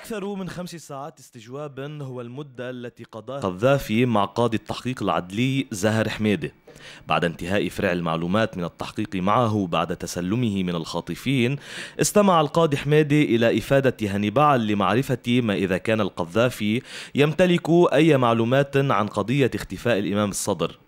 أكثر من خمس ساعات استجوابا هو المدة التي قضاها قذافي مع قاضي التحقيق العدلي زهر حميدة بعد انتهاء فرع المعلومات من التحقيق معه بعد تسلمه من الخاطفين استمع القاضي حميدة إلى إفادة هني بعل لمعرفة ما إذا كان القذافي يمتلك أي معلومات عن قضية اختفاء الإمام الصدر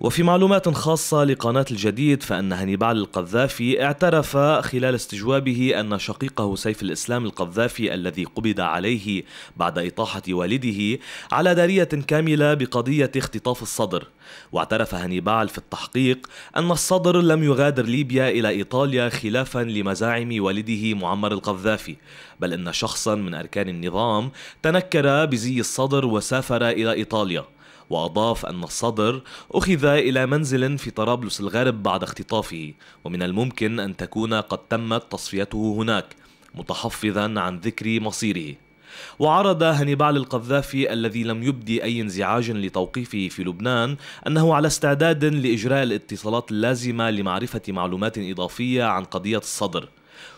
وفي معلومات خاصة لقناة الجديد فأن هنيبال القذافي اعترف خلال استجوابه أن شقيقه سيف الإسلام القذافي الذي قبض عليه بعد إطاحة والده على دارية كاملة بقضية اختطاف الصدر واعترف هنيبال في التحقيق أن الصدر لم يغادر ليبيا إلى إيطاليا خلافا لمزاعم والده معمر القذافي بل أن شخصا من أركان النظام تنكر بزي الصدر وسافر إلى إيطاليا وأضاف أن الصدر أخذ إلى منزل في طرابلس الغرب بعد اختطافه ومن الممكن أن تكون قد تمت تصفيته هناك متحفظا عن ذكر مصيره وعرض هنيبال القذافي الذي لم يبدي أي انزعاج لتوقيفه في لبنان أنه على استعداد لإجراء الاتصالات اللازمة لمعرفة معلومات إضافية عن قضية الصدر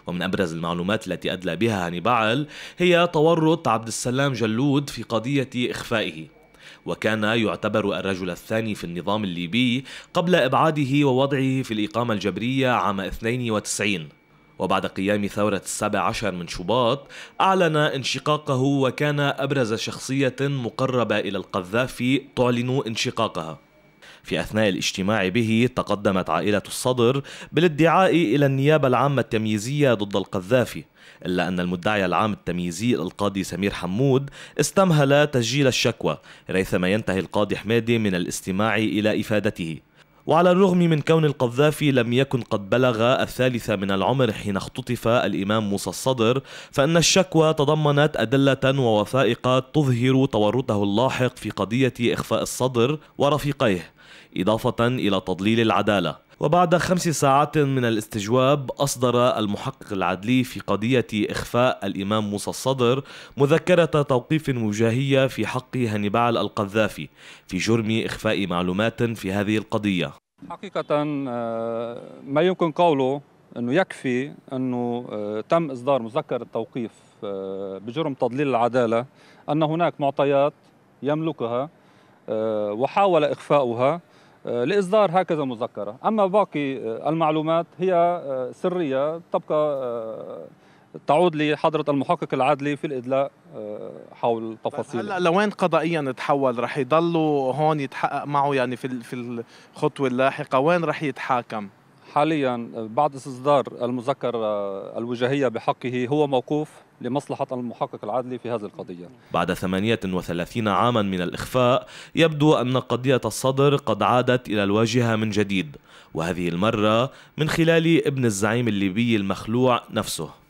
ومن أبرز المعلومات التي أدلى بها بعل هي تورط عبد السلام جلود في قضية إخفائه وكان يعتبر الرجل الثاني في النظام الليبي قبل إبعاده ووضعه في الإقامة الجبرية عام 92 وبعد قيام ثورة السابع عشر من شباط أعلن انشقاقه وكان أبرز شخصية مقربة إلى القذافي تعلن انشقاقها في أثناء الاجتماع به تقدمت عائلة الصدر بالادعاء إلى النيابة العامة التمييزية ضد القذافي إلا أن المدعي العام التمييزي القاضي سمير حمود استمهل تسجيل الشكوى ريثما ينتهي القاضي حمادي من الاستماع إلى إفادته وعلى الرغم من كون القذافي لم يكن قد بلغ الثالثة من العمر حين اختطف الإمام موسى الصدر فإن الشكوى تضمنت أدلة ووثائق تظهر تورطه اللاحق في قضية إخفاء الصدر ورفيقيه إضافة إلى تضليل العدالة وبعد خمس ساعات من الاستجواب أصدر المحقق العدلي في قضية إخفاء الإمام موسى الصدر مذكرة توقيف وجاهية في حق هنبال القذافي في جرم إخفاء معلومات في هذه القضية حقيقة آه، ما يمكن قوله أنه يكفي أنه آه، تم إصدار مذكرة توقيف آه، بجرم تضليل العدالة أن هناك معطيات يملكها وحاول إخفاؤها لإصدار هكذا مذكرة أما باقي آه، المعلومات هي آه، سرية تبقى آه، تعود لحضرة المحقق العدلي في الإدلاء حول تفاصيل هلا لوين قضائيا تحول رح يضلوا هون يتحقق معه يعني في في الخطوة اللاحقة وين رح يتحاكم؟ حاليا بعد اصدار المذكر آه، الوجهية بحقه هو موقوف لمصلحة المحقق العدلي في هذه القضية بعد 38 عاما من الإخفاء يبدو أن قضية الصدر قد عادت إلى الواجهة من جديد وهذه المرة من خلال ابن الزعيم الليبي المخلوع نفسه